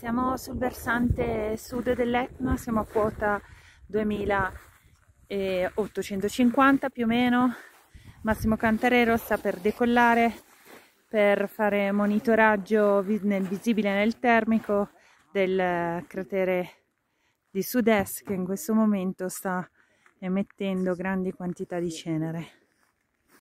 Siamo sul versante sud dell'Etna, siamo a quota 2850 più o meno. Massimo Cantarero sta per decollare per fare monitoraggio nel visibile nel termico del cratere di sud-est che in questo momento sta emettendo grandi quantità di cenere.